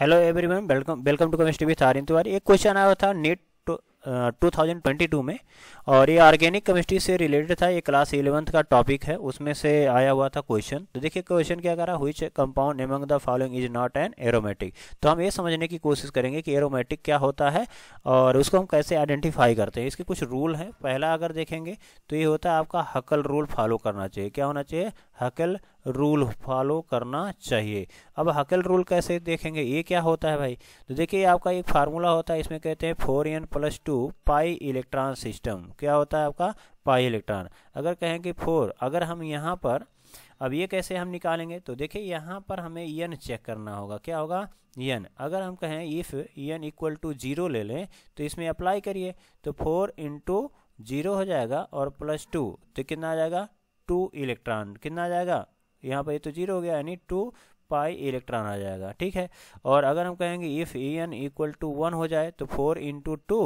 hello everyone welcome welcome to chemistry with Sarin Tiwari एक question आया था NET two thousand twenty two में और ये ऑर्गेनिक केमिस्ट्री से रिलेटेड था ये क्लास इलेवंथ का टॉपिक है उसमें से आया हुआ था क्वेश्चन तो देखिए क्वेश्चन क्या करा हुई compound among the following is not an aromatic तो हम ये समझने की कोशिश करेंगे कि एरोमेटिक क्या होता है और उसको हम कैसे आइडेंटिफाई करते हैं इसके कुछ रूल हैं पहला अगर देखेंगे तो ये होता है आपका हकल रूल फॉलो करना चाहिए क्या होना चाहिए हकल रूल फॉलो करना चाहिए अब हकल रूल कैसे देखेंगे ये क्या होता है भाई तो देखिए आपका एक फार्मूला होता है इसमें कहते हैं four n plus two pi electron system क्या होता है आपका पाई इलेक्ट्रॉन अगर कहें कि फोर अगर हम यहाँ पर अब ये कैसे हम निकालेंगे तो देखिए यहाँ पर हमें यन चेक करना होगा क्या होगा यन अगर हम कहें if n equal to zero ले लें तो इसमें अप्लाई करिए तो फोर इंटू जीरो हो जाएगा और प्लस टू तो कितना आ जाएगा टू इलेक्ट्रॉन कितना आ जाएगा यहाँ पर ये तो जीरो हो गया यानी टू पाई इलेक्ट्रॉन आ जाएगा ठीक है और अगर हम कहेंगे if e n equal to one हो जाए तो four into two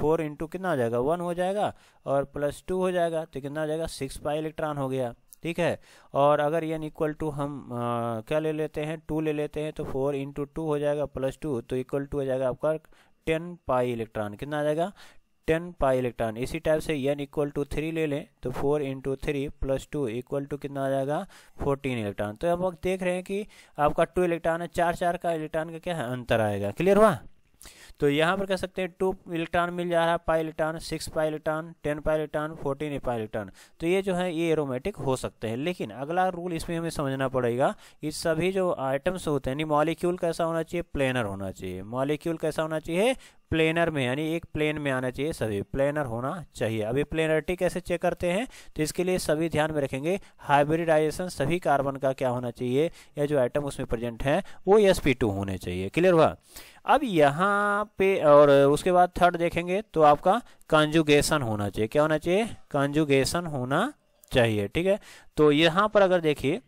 four into कितना आ जाएगा वन हो जाएगा और प्लस टू हो जाएगा तो कितना आ जाएगा सिक्स पाई इलेक्ट्रॉन हो गया ठीक है और अगर एन इक्वल टू हम आ, क्या ले लेते हैं टू ले लेते हैं तो फोर इंटू टू हो जाएगा प्लस टू तो इक्वल टू हो जाएगा आपका टेन पाई इलेक्ट्रॉन कितना आ जाएगा टेन पाई इलेक्ट्रॉन इसी टाइप से एन इक्वल टू थ्री ले लें तो four into three plus two equal to कितना आ जाएगा फोर्टीन इलेक्ट्रॉन तो अब देख रहे हैं कि आपका टू इलेक्ट्रॉन है चार चार का इलेक्ट्रॉन का क्या अंतर आएगा क्लियर हुआ तो यहाँ पर कह सकते हैं टू इलेक्ट्रॉन मिल जा रहा है pi electron six pi electron ten pi electron fourteen pi electron तो ये जो है ये एरोमेटिक हो सकते हैं लेकिन अगला रूल इसमें हमें समझना पड़ेगा कि सभी जो आइटम्स होते हैं यानी मॉलिक्यूल कैसा होना चाहिए प्लेनर होना चाहिए मॉलिक्यूल कैसा होना चाहिए प्लेनर में यानी एक प्लेन में आना चाहिए सभी प्लेनर होना चाहिए अभी प्लेनरिटी कैसे चेक करते हैं तो इसके लिए सभी ध्यान में रखेंगे हाइब्रिडाइजेशन सभी कार्बन का क्या होना चाहिए या जो आइटम उसमें प्रेजेंट है वो एस होने चाहिए क्लियर हुआ अब यहाँ पे और उसके बाद थर्ड देखेंगे तो आपका कंजुगेशन होना चाहिए क्या होना चाहिए कंजुगेशन होना चाहिए ठीक है तो यहाँ पर अगर देखिए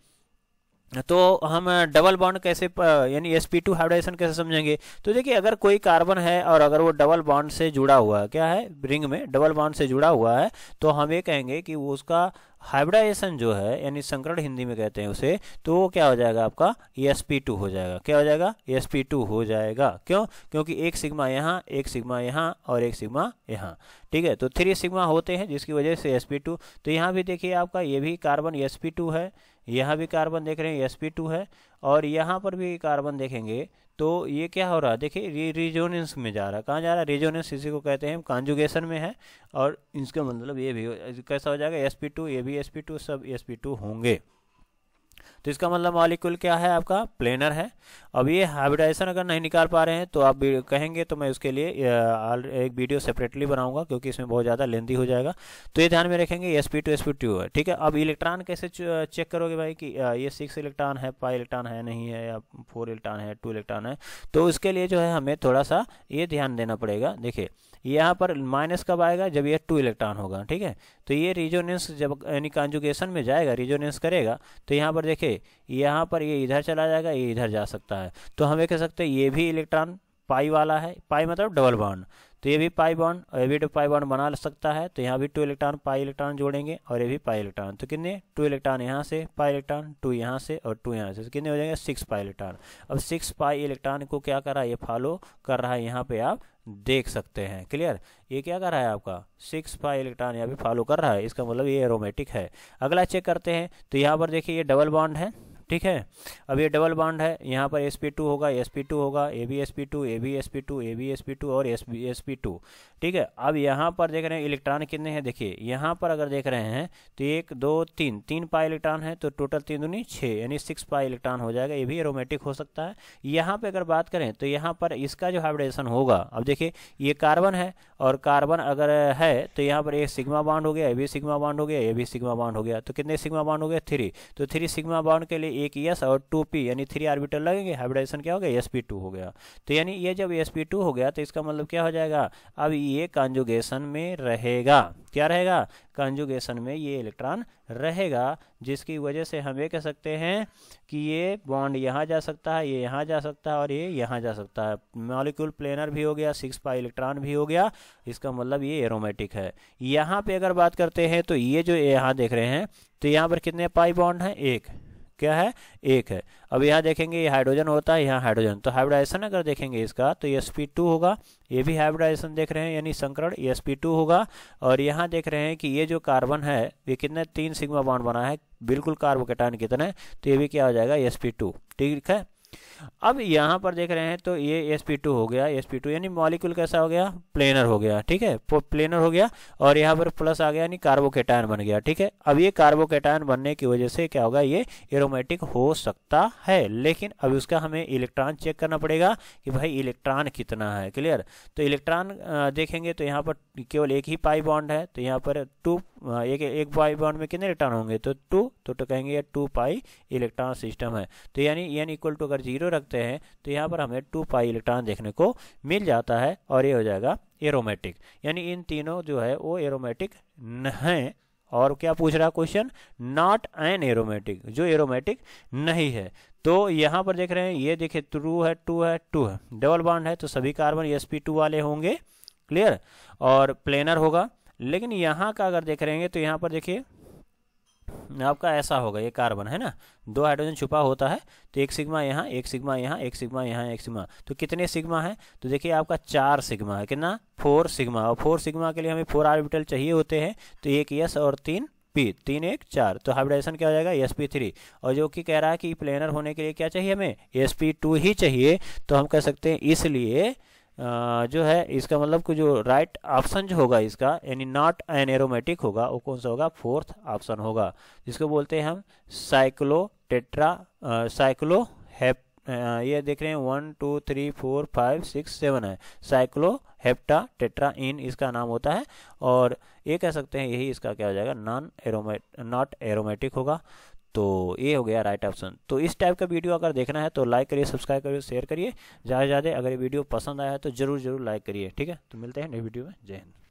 तो हम डबल बॉन्ड कैसे यानी एस पी टू हाइब्रिडाइजेशन कैसे समझेंगे तो देखिए अगर कोई कार्बन है और अगर वो डबल बॉन्ड से जुड़ा हुआ है क्या है रिंग में डबल बॉन्ड से जुड़ा हुआ है तो हम ये कहेंगे कि वो उसका हाइब्रिडाइजेशन जो है यानी संकरण हिंदी में कहते हैं उसे तो वो क्या हो जाएगा आपका एस पी टू हो जाएगा क्या हो जाएगा एस पी टू हो जाएगा क्यों क्योंकि एक सिग्मा यहाँ एक सिग्मा यहाँ और एक सिग्मा यहाँ ठीक है तो थ्री सिग्मा होते हैं जिसकी वजह से एस पी टू तो यहाँ भी देखिए आपका ये भी कार्बन एस पी टू है यहाँ भी कार्बन देख रहे हैं टू है और यहाँ पर भी कार्बन देखेंगे तो ये क्या हो रहा है देखिए ये रिजोनेंस में जा रहा है कहाँ जा रहा है रिजोनेंस इसी को कहते हैं कॉन्जुगेशन में है और इसका मतलब ये भी कैसा हो जाएगा एस ये भी एस सब एस होंगे तो इसका मतलब मॉलिक्यूल क्या है आपका प्लेनर है अब ये हाइब्रिडाइजेशन अगर नहीं निकाल पा रहे हैं तो आप कहेंगे तो मैं उसके लिए एक वीडियो सेपरेटली बनाऊंगा क्योंकि इसमें बहुत ज़्यादा लेंदी हो जाएगा तो ये ध्यान में रखेंगे s p two s p two है ठीक है अब इलेक्ट्रॉन कैसे चेक करोगे भाई कि ये सिक्स इलेक्ट्रॉन है फाइव इलेक्ट्रॉन है नहीं है या फोर इलेक्ट्रॉन है टू इलेक्ट्रॉन है तो उसके लिए जो है हमें थोड़ा सा ये ध्यान देना पड़ेगा देखिए यहाँ पर माइनस कब आएगा जब ये टू इलेक्ट्रॉन होगा ठीक है तो ये रिजोनेंस जब यानी कॉन्जुगेशन में जाएगा रिजोनेंस करेगा तो यहाँ पर देखिए यहाँ पर ये इधर चला जाएगा ये इधर जा सकता है तो हम ये कह सकते हैं ये भी इलेक्ट्रॉन पाई वाला है पाई मतलब डबल बॉन्ड तो ये भी पाई बॉन्ड और ये भी पाई बॉन्ड बना सकता है तो यहाँ भी टू इलेक्ट्रॉन पाई इलेक्ट्रॉन जोड़ेंगे और ये भी पाई इलेक्ट्रॉन तो कितने टू इलेक्ट्रॉन यहाँ से पाई इलेक्ट्रॉन टू यहाँ से और टू यहाँ से तो कितने हो जाएंगे सिक्स पाई इलेक्ट्रॉन अब सिक्स पाई इलेक्ट्रॉन को क्या कर रहा है ये फॉलो कर रहा है यहाँ पे आप देख सकते हैं क्लियर ये क्या कर रहा है आपका सिक्स फाइव इलेक्ट्रॉन यहाँ पे फॉलो कर रहा है इसका मतलब ये एरोमेटिक है अगला चेक करते हैं तो यहाँ पर देखिए ये डबल बॉन्ड है ठीक है अब ये डबल बॉन्ड है यहाँ पर sp2 होगा sp2 होगा a b s p two a b s p two a b s p two और s b s p two ठीक है अब यहाँ पर देख रहे हैं इलेक्ट्रॉन कितने हैं देखिए यहाँ पर अगर देख रहे हैं तो एक दो तीन तीन पाई इलेक्ट्रॉन है तो टोटल तीन दूनी छः यानी सिक्स पाई इलेक्ट्रॉन हो जाएगा ये भी एरोमेटिक हो सकता है यहाँ पर अगर बात करें तो यहाँ पर इसका जो हाइब्रिडेशन होगा अब देखिए ये कार्बन है और कार्बन अगर है तो यहाँ पर एक सिग्मा बाउंड हो गया ए भी सिग्मा बाउंड हो गया ए भी सिग्मा बाउंड हो गया तो कितने सिग्मा बाउंड हो गया थ्री तो थ्री सिग्मा बाउंड के लिए एक एस और टू पी यानी थ्री आर्बिटल लगेंगे हाइब्रिडाइजेशन क्या हो गया एस पी टू हो गया तो यानी ये जब एस पी टू हो गया तो इसका मतलब क्या हो जाएगा अब ये कंजुगेशन में रहेगा क्या रहेगा कंजुगेशन में ये इलेक्ट्रॉन रहेगा जिसकी वजह से हम ये कह सकते हैं कि ये बॉन्ड यहाँ जा सकता है ये यहाँ जा सकता है और ये यहाँ जा सकता है मॉलिक्यूल प्लेनर भी हो गया सिक्स पाई इलेक्ट्रॉन भी हो गया इसका मतलब ये एरोमेटिक है यहाँ पे अगर बात करते हैं तो ये जो यहाँ देख रहे हैं तो यहाँ पर कितने पाई बॉन्ड हैं एक क्या है एक है अब यहाँ देखेंगे ये हाइड्रोजन होता है यहाँ हाइड्रोजन तो हाइब्रिडाइजेशन अगर देखेंगे इसका तो एस पी टू होगा ये भी हाइब्रिडाइजेशन देख रहे हैं यानी संकरण एस पी टू होगा और यहाँ देख रहे हैं कि ये जो कार्बन है ये कितने तीन सिग्मा बॉन्ड बना है बिल्कुल कार्बोकेटाइन कितने तो ये भी क्या हो जाएगा एस पी टू ठीक है अब यहाँ पर देख रहे हैं तो ये sp2 हो गया sp2 यानी मॉलिक्यूल कैसा हो गया प्लेनर हो गया ठीक है प्लेनर हो गया और यहाँ पर प्लस आ गया यानी कार्बोकेटायन बन गया ठीक है अब ये कार्बोकेटायन बनने की वजह से क्या होगा ये एरोमेटिक हो सकता है लेकिन अब उसका हमें इलेक्ट्रॉन चेक करना पड़ेगा कि भाई इलेक्ट्रॉन कितना है क्लियर तो इलेक्ट्रॉन देखेंगे तो यहाँ पर केवल एक ही पाई बॉन्ड है तो यहाँ पर टू एक एक पाई बॉन्ड में कितने इलेक्ट्रॉन होंगे तो टू तो, तो कहेंगे टू पाई इलेक्ट्रॉन सिस्टम है तो यानी एन इक्वल टू अगर जीरो रखते हैं तो यहाँ पर हमें टू पाई इलेक्ट्रॉन देखने को मिल जाता है और ये हो जाएगा एरोमेटिक यानी इन तीनों जो है वो एरोमेटिक हैं और क्या पूछ रहा क्वेश्चन नॉट एन एरोमेटिक जो एरोमेटिक नहीं है तो यहाँ पर देख रहे हैं ये देखिए ट्रू है टू है टू है डबल बॉन्ड है तो सभी कार्बन एस टू वाले होंगे क्लियर और प्लेनर होगा लेकिन यहाँ का अगर देख रहे हैं तो यहाँ पर देखिए आपका ऐसा होगा ये कार्बन है ना दो हाइड्रोजन छुपा होता है तो एक सिग्मा यहाँ एक सिग्मा यहाँ एक सिग्मा यहाँ एक सिग्मा तो कितने सिग्मा है तो देखिए आपका चार सिग्मा है कितना फोर सिग्मा और फोर सिग्मा के लिए हमें फोर आर्बिटल चाहिए होते हैं तो एक यस और तीन पी तीन एक चार तो हाइब्रिडाइजेशन क्या हो जाएगा एस पी थ्री और जो कि कह रहा है कि प्लेनर होने के लिए क्या चाहिए हमें एस पी टू ही चाहिए तो हम कह सकते हैं इसलिए जो है इसका मतलब कि जो राइट ऑप्शन जो होगा इसका यानी नॉट एन एरोमेटिक होगा वो कौन सा होगा फोर्थ ऑप्शन होगा जिसको बोलते हैं हम साइक्लो टेट्रा साइक्लो हैप ये देख रहे हैं one two three four five six seven है साइक्लो हेप्टा टेट्रा इन इसका नाम होता है और ये कह सकते हैं यही इसका क्या हो जाएगा नॉन एरोमेट नॉट एरोमेटिक होगा तो ये हो गया राइट ऑप्शन तो इस टाइप का वीडियो अगर देखना है तो लाइक करिए सब्सक्राइब करिए शेयर करिए ज़्यादा से ज़्यादा अगर ये वीडियो पसंद आया है तो ज़रूर ज़रूर लाइक करिए ठीक है तो मिलते हैं नई वीडियो में जय हिंद